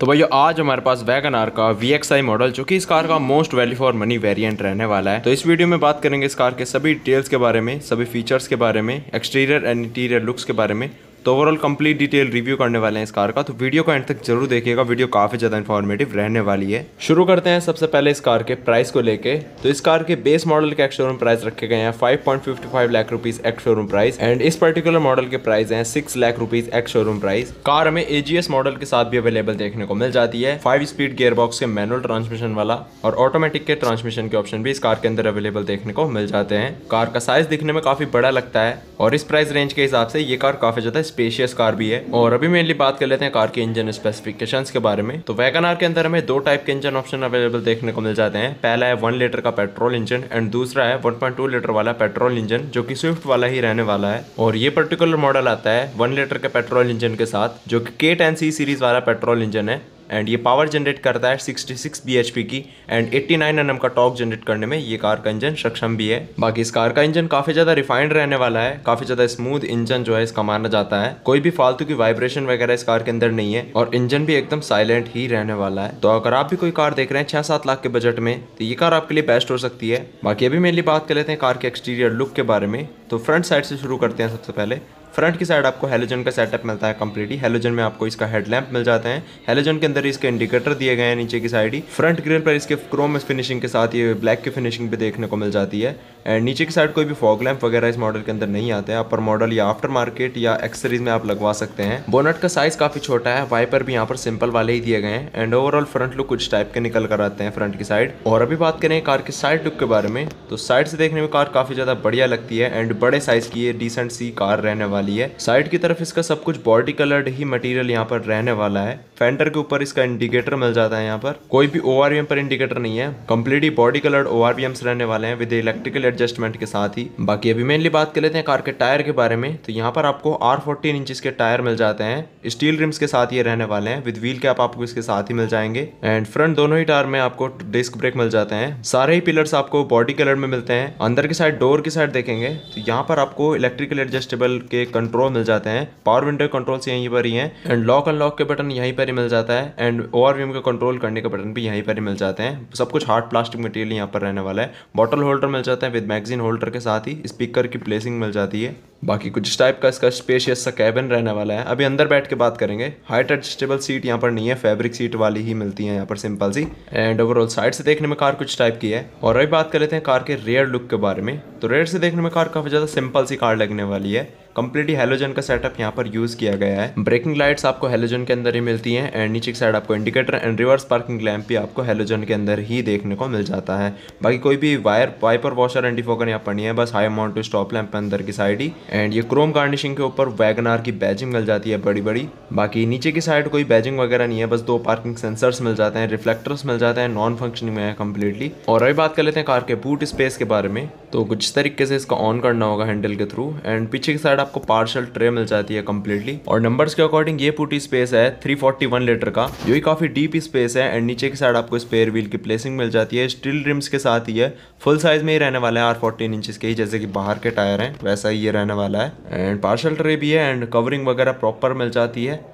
तो भैया आज हमारे पास वैगन आर का वी एक्स आई मॉडल जो कि इस कार का most value for money variant रहने वाला है तो इस वीडियो में बात करेंगे इस कार के सभी डिटेल्स के बारे में सभी फीचर्स के बारे में एक्सटीरियर एंड इंटीरियर लुक्स के बारे में तो ओवरऑल कंप्लीट डिटेल रिव्यू करने वाले हैं इस कार का तो वीडियो को एंड तक जरूर देखिएगा वीडियो काफ़ी ज़्यादा इन्फॉर्मेटिव रहने वाली है शुरू करते हैं सबसे पहले इस कार के प्राइस को लेके तो इस कार के बेस मॉडल के एक्स शोरूम प्राइस रखे गए हैं five point fifty five lakh rupees ex showroom price and इस पर्टिकुलर मॉडल के प्राइस है six lakh rupees ex showroom price car हमें एजीएस मॉडल के साथ भी अवेलेबल देखने को मिल जाती है फाइव स्पीड गेयर बॉक्स के मैनुअल ट्रांसमिशन वाला और ऑटोमेटिक के ट्रांसमिशन के ऑप्शन भी इस कार के अंदर अवेलेबल देखने को मिल जाते हैं कार का साइज दिखने में काफ़ी बड़ा लगता है और इस प्राइस रेंज के हिसाब से ये कार काफ़ी ज़्यादा स्पेशियस कार भी है और अभी मेनली बात कर लेते हैं कार के इंजन स्पेसिफिकेशन के बारे में तो वैगन के अंदर हमें दो टाइप के इंजन ऑप्शन अवेलेबल देखने को मिल जाते हैं पहला है वन लीटर का पेट्रोल इंजन एंड दूसरा है वन लीटर वाला पेट्रोल इंजन जो की स्विफ्ट वाला ही रहने वाला है और ये पर्टिकुलर मॉडल आता है वन लीटर के पेट्रोल इंजन के साथ जो की के टेन सीरीज वाला पेट्रोल इंजन है एंड ये पावर जनरेट करता है 66 bhp की एंड 89 nm का टॉक जनरेट करने में ये कार का इंजन सक्षम भी है बाकी इस कार का इंजन काफ़ी ज़्यादा रिफाइंड रहने वाला है काफ़ी ज़्यादा स्मूथ इंजन जो है इसका माना जाता है कोई भी फालतू की वाइब्रेशन वगैरह इस कार के अंदर नहीं है और इंजन भी एकदम साइलेंट ही रहने वाला है तो अगर आप भी कोई कार देख रहे हैं छह सात लाख के बजट में तो ये कार आपके लिए बेस्ट हो सकती है बाकी अभी मेनली बात कर लेते हैं कार के एक्सटीरियर लुक के बारे में तो फ्रंट साइड से शुरू करते हैं सबसे पहले फ्रंट की साइड आपको हेलोजन का सेटअप मिलता है कम्प्लीटली हेलोजन में आपको इसका हेडलैम्प मिल जाते हैं हेलोजन के अंदर इसके इंडिकेटर दिए गए हैं नीचे की साइड ही फ्रंट ग्रिल पर इसके क्रोम फिनिशिंग के साथ ये ब्लैक की फिनिशिंग भी देखने को मिल जाती है एंड नीचे की साइड कोई भी फॉग लैम्प वगैरह इस मॉडल के अंदर नहीं आते हैं अपर मॉडल या आफ्टर मार्केट या एक्सरीज में आप लगवा सकते हैं बोनट का साइज काफी छोटा है वाइपर भी यहाँ पर सिंपल वाले ही दिए गए हैं एंड ओवरऑल फ्रंट लुक कुछ टाइप के निकल कर आते हैं फ्रंट की साइड और अभी बात करें कार के साइड लुक के बारे में तो साइड से देखने में कार काफी ज्यादा बढ़िया लगती है एंड बड़े साइज की डिसेंट सी कार रहने वाले वाली है साइड की तरफ इसका सब कुछ बॉडी कलर्ड ही मटेरियल यहाँ पर रहने वाला है फेंडर के ऊपर इसका इंडिकेटर मिल जाता है यहाँ पर कोई भी ओ पर इंडिकेटर नहीं है कम्प्लीटली बॉडी कलर्ड ओ रहने वाले हैं विद इलेक्ट्रिकल एडजस्टमेंट के साथ ही बाकी अभी मेनली बात कर लेते हैं कार के टायर के बारे में तो यहाँ पर आपको आर फोर्टीन इंच के टायर मिल जाते हैं स्टील रिम्स के साथ ये रहने वाले हैं विद व्हील कैप आपको इसके साथ ही मिल जाएंगे एंड फ्रंट दोनों ही टायर में आपको डिस्क ब्रेक मिल जाते हैं सारे ही पिलर्स आपको बॉडी कलर में मिलते हैं अंदर की साइड डोर की साइड देखेंगे तो यहाँ पर आपको इलेक्ट्रिकल एडजस्टेबल के कंट्रोल मिल जाते हैं पावर विंडो कंट्रोल यहीं पर ही हैं एंड लॉक अनलॉक के बटन यहीं पर ही मिल जाता है एंड ओ का कंट्रोल करने के बटन भी यहीं पर ही मिल जाते हैं सब कुछ हार्ड प्लास्टिक मटेरियल यहाँ पर रहने वाला है बॉटल होल्डर मिल जाता है विद मैगजीन होल्डर के साथ ही स्पीकर की प्लेसिंग मिल जाती है बाकी कुछ टाइप का इसका स्पेशियस सा कैबिन रहने वाला है अभी अंदर बैठ के बात करेंगे हाइट एडजस्टेबल सीट यहाँ पर नहीं है फैब्रिक सीट वाली ही मिलती है यहाँ पर सिंपल सी एंड ओवरऑल साइड से देखने में कार कुछ टाइप की है और अभी बात कर लेते हैं कार के रेयर लुक के बारे में तो रेयर से देखने में कार काफ़ी ज़्यादा सिंपल सी कार लगने वाली है कंप्लीटली हेलोजन का सेटअप यहाँ पर यूज किया गया है ब्रेकिंग लाइट्स आपको हेलोजन के अंदर ही मिलती है एंड नीचे की साइड आपको indicator and reverse parking lamp भी आपको हेलोजन के अंदर ही देखने को मिल जाता है बाकी कोई भी rear wiper washer and defogger यहाँ पर नहीं है बस हाई अमाउंट स्टॉप लैम्प अंदर की साइड ही एंड ये क्रोम गार्निशिंग के ऊपर वैगनार की बैजिंग मिल जाती है बड़ी बड़ी बाकी नीचे की साइड कोई बैजिंग वगैरह नहीं है बस दो पार्किंग सेंसर्स मिल जाते हैं रिफ्लेक्टर्स मिल जाते हैं नॉन फंक्शनिंग में है कंप्लीटली और अभी बात कर लेते हैं कार के बूट स्पेस के बारे में तो कुछ तरीके से इसको ऑन करना होगा हैंडल के थ्रू एंड पीछे की साइड आपको पार्सल ट्रे मिल जाती है कम्प्लीटली और नंबर्स के अकॉर्डिंग ये पूरी स्पेस है 341 लीटर का जो ही काफ़ी डीप स्पेस है एंड नीचे की साइड आपको स्पेयर व्हील की प्लेसिंग मिल जाती है स्टील रिम्स के साथ ही है फुल साइज में ही रहने वाला है आर फोर्टीन इंचज के ही जैसे कि बाहर के टायर है वैसा ही ये रहने वाला है एंड पार्सल ट्रे भी है एंड कवरिंग वगैरह प्रॉपर मिल जाती है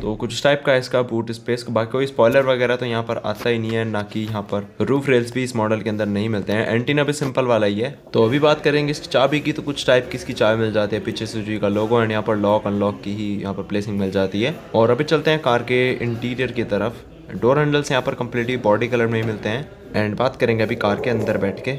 तो कुछ टाइप का इसका बूट स्पेस बाकी कोई स्पॉयलर वगैरह तो यहाँ पर आता ही नहीं है ना कि यहाँ पर रूफ रेल्स भी इस मॉडल के अंदर नहीं मिलते हैं एंटीना भी सिंपल वाला ही है तो अभी बात करेंगे इसकी चाबी की तो कुछ टाइप की इसकी चाबी मिल जाती है पीछे सूची का लोगो एंड यहाँ पर लॉक अनलॉक की ही यहाँ पर प्लेसिंग मिल जाती है और अभी चलते हैं कार के इंटीरियर की तरफ डोर हैंडल्स यहाँ पर कम्प्लीटली बॉडी कलर में ही मिलते हैं एंड बात करेंगे अभी कार के अंदर बैठ के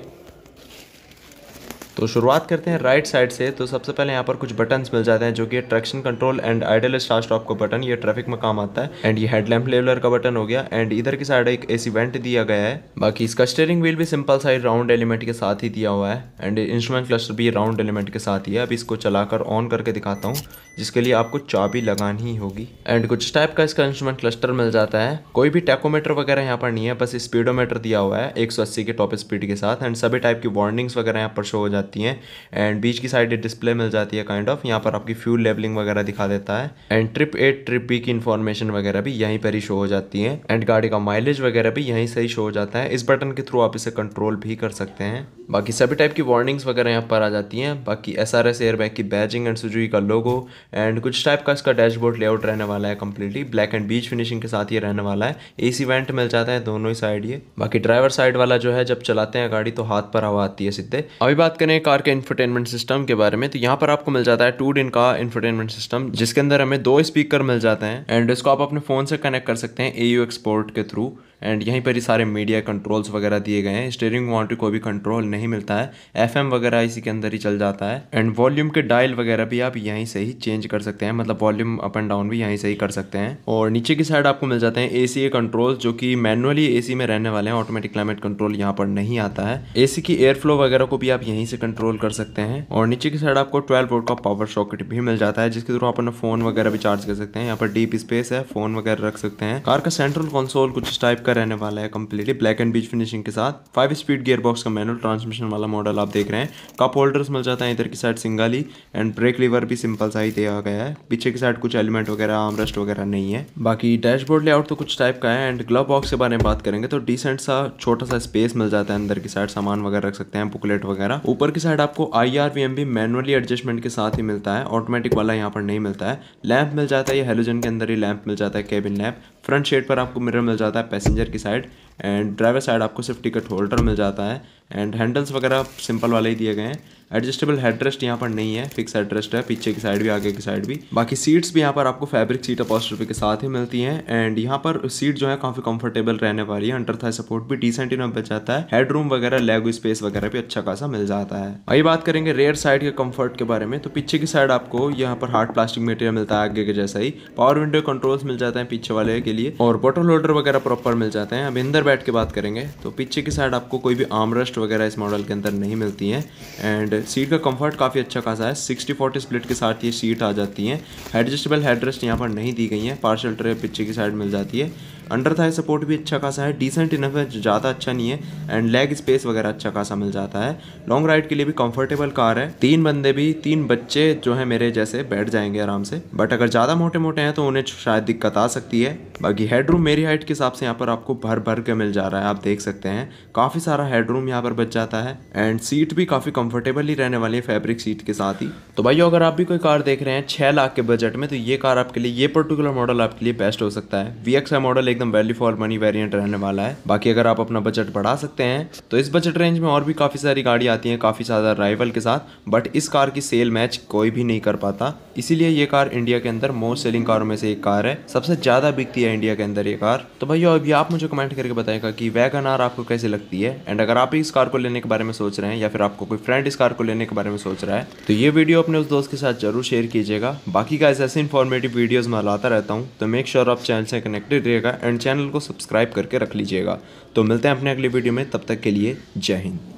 तो शुरुआत करते हैं राइट साइड से तो सबसे पहले यहाँ पर कुछ बटन्स मिल जाते हैं जो कि traction control and idle start stop का बटन ये ट्रैफिक में काम आता है एंड ये हेडलैम्प लेवलर का बटन हो गया एंड इधर की साइड एक एसी वेंट दिया गया है बाकी इसका स्टेयरिंग व्हील भी सिंपल साइड राउंड एलिमेंट के साथ ही दिया हुआ है एंड इंस्ट्रूमेंट क्लस्टर भी राउंड एलिमेंट के साथ ही है अब इसको चलाकर ऑन करके दिखाता हूँ जिसके लिए आपको चाबी लगानी होगी एंड कुछ टाइप का इसका इंस्ट्रूमेंट क्लस्टर मिल जाता है कोई भी टैकोमीटर वगैरह यहाँ पर नहीं है बस स्पीडोमीटर दिया हुआ है 180 के टॉप स्पीड के साथ एंड सभी टाइप की वार्निंग्स वगैरह यहाँ पर शो हो जाती हैं एंड बीच की साइड डिस्प्ले मिल जाती है काइंड ऑफ यहाँ पर आपकी फ्यूल लेवलिंग वगैरह दिखा देता है and trip A trip B की इन्फॉर्मेशन वगैरह भी यहीं पर ही शो हो जाती है एंड गाड़ी का माइलेज वगैरह भी यहीं से ही शो हो जाता है इस बटन के थ्रू आप इसे कंट्रोल भी कर सकते हैं बाकी सभी टाइप की वार्निंग्स वगैरह यहाँ पर आ जाती हैं बाकी एस आर एस एयरबैग की बैजिंग एंड सुजुई का लोगो एंड कुछ टाइप का इसका डैशबोर्ड लेआउट रहने वाला है completely black and beige finishing के साथ ये रहने वाला है ए सी वेंट मिल जाता है दोनों ही साइड ये बाकी ड्राइवर साइड वाला जो है जब चलाते हैं गाड़ी तो हाथ पर हवा आती है सीधे अभी बात करें कार के इन्फरटेनमेंट सिस्टम के बारे में तो यहाँ पर आपको मिल जाता है टू डिन का इन्फरटेनमेंट सिस्टम जिसके अंदर हमें दो स्पीकर मिल जाते हैं एंड इसको आप अपने फ़ोन से कनेक्ट कर सकते हैं ए यू एक्सपोर्ट के थ्रू एंड यहीं पर ही सारे मीडिया कंट्रोल्स वगैरह दिए गए हैं स्टेयरिंग वॉन्ट को भी कंट्रोल नहीं मिलता है एफ वगैरह इसी के अंदर ही चल जाता है एंड वॉल्यूम के डायल वगैरह भी आप यहीं से ही चेंज चेंज कर सकते हैं मतलब वॉल्यूम अप एंड डाउन भी यहीं से ही कर सकते हैं और नीचे की साइड आपको मिल जाते हैं ए कंट्रोल जो कि मैनुअली एसी में रहने वाले हैं ऑटोमेटिक क्लाइमेट कंट्रोल यहाँ पर नहीं आता है ए की एयर फ्लो वगैरह को भी आप यहीं से कंट्रोल कर सकते हैं और नीचे की साइड आपको ट्वेल्व वोट का पावर सॉकेट भी मिल जाता है जिसके थ्रू आप अपना फोन वगैरह भी चार्ज कर सकते हैं यहाँ पर डीप स्पेस है फोन वगैरह रख सकते हैं कार का सेंट्रल कंसोल कुछ इस टाइप का रहने वाला है completely black and beige finishing के साथ फाइव स्पीड गियर बॉक्स का मैनुअल ट्रांसमिशन वाला मॉडल आप देख रहे हैं कप होल्डर्स मिल जाता है इधर की साइड सिंगाली एंड ब्रेक लीवर भी सिंपल सा ही दिया किया गया है पीछे के साइड कुछ एलिमेंट वगैरह आर्मरेस्ट वगैरह नहीं है बाकी डैशबोर्ड लेआउट तो कुछ टाइप का है एंड ग्लव बॉक्स के बारे में बात करेंगे तो डिसेंट सा छोटा सा स्पेस मिल जाता है अंदर की साइड सामान वगैरह रख सकते हैं बुकलेट वगैरह ऊपर की साइड आपको आई आर वी एम भी मैनुअली एडजस्टमेंट के साथ ही मिलता है ऑटोमेटिक वाला यहाँ पर नहीं मिलता है लैंप मिल जाता है ये हेलोजन के अंदर ही लैंप मिल जाता है केबिन लैंप फ्रंट शेड पर आपको मिरर मिल जाता है पैसेंजर की साइड एंड ड्राइवर साइड आपको सिर्फ टिकट होल्डर मिल जाता है एंड हैंडल्स वगैरह सिंपल वाले ही दिए गए हैं एडजस्टेबल हेड रेस्ट यहाँ पर नहीं है फिक्स हेड रेस्ट है पीछे की साइड भी आगे की साइड भी बाकी सीट्स भी यहाँ पर आपको फैब्रिक सीट अपॉस्टर के साथ ही मिलती हैं एंड यहाँ पर सीट जो है काफ़ी कंफर्टेबल रहने वाली है अंडर था सपोर्ट भी डिसेंट इन बच जाता है हेड रूम वगैरह लेग स्पेस वगैरह भी अच्छा खासा मिल जाता है वही बात करेंगे रेयर साइड के कंफर्ट के बारे में तो पीछे की साइड आपको यहाँ पर हार्ड प्लास्टिक मटेरियल मिलता है आगे के जैसा ही पावर विंडो कंट्रोल्स मिल जाते हैं पीछे वाले लिए और बॉटल होल्डर वगैरह प्रॉपर मिल जाते हैं अब अंदर बैठ के बात करेंगे तो पीछे की साइड आपको कोई भी आर्म रेस्ट वगैरह इस मॉडल के अंदर नहीं मिलती है एंड सीट का कंफर्ट काफ़ी अच्छा खासा है सिक्सटी फोर्टी स्प्लिट के साथ ये सीट आ जाती है एडजस्टेबल हेडरेस्ट यहाँ पर नहीं दी गई है पार्शल ट्रे पीछे की साइड मिल जाती है अंडर थाई सपोर्ट भी अच्छा खासा है डिसेंट इनफ है ज़्यादा अच्छा नहीं है एंड लेग स्पेस वगैरह अच्छा खासा मिल जाता है लॉन्ग राइड के लिए भी कंफर्टेबल कार है तीन बंदे भी तीन बच्चे जो है मेरे जैसे बैठ जाएंगे आराम से बट अगर ज़्यादा मोटे मोटे हैं तो उन्हें शायद दिक्कत आ सकती है बाकी हेडरूम मेरी हाइट के हिसाब से यहाँ पर आपको भर भर के मिल जा रहा है आप देख सकते हैं काफ़ी सारा हेडरूम यहाँ पर बच जाता है एंड सीट भी काफ़ी कम्फर्टेबल ही रहने वाली है फैब्रिक सीट के साथ ही तो भाई अगर आप भी कोई कार देख रहे हैं छः लाख के बजट में तो ये कार आपके लिए ये पर्टिकुलर मॉडल आपके लिए बेस्ट हो सकता है वी मॉडल एकदम वैल्यू फॉर मनी वेरियंट रहने वाला है बाकी अगर आप अपना बजट बढ़ा सकते हैं तो इस बजट रेंज में और भी काफ़ी सारी गाड़ी आती हैं काफ़ी ज़्यादा राइवल के साथ बट इस कार की सेल मैच कोई भी नहीं कर पाता इसीलिए ये कार इंडिया के अंदर मोस्ट सेलिंग कारों में से एक कार है सबसे ज़्यादा बिकती है इंडिया के अंदर ये कार तो भैया अभी आप मुझे कमेंट करके बताएगा कि वैगन आर आपको कैसे लगती है एंड अगर आप इस कार को लेने के बारे में सोच रहे हैं या फिर आपको कोई फ्रेंड इस कार को लेने के बारे में सोच रहा है तो ये वीडियो अपने उस दोस्त के साथ जरूर शेयर कीजिएगा बाकी का ऐसे ऐसे इन्फॉर्मेटिव वीडियोज़ मैं लाता रहता हूँ तो मेक श्योर आप चैनल से कनेक्टेड रहेगा एंड चैनल को सब्सक्राइब करके रख लीजिएगा तो मिलते हैं अपने अगली वीडियो में तब तक के लिए जय हिंद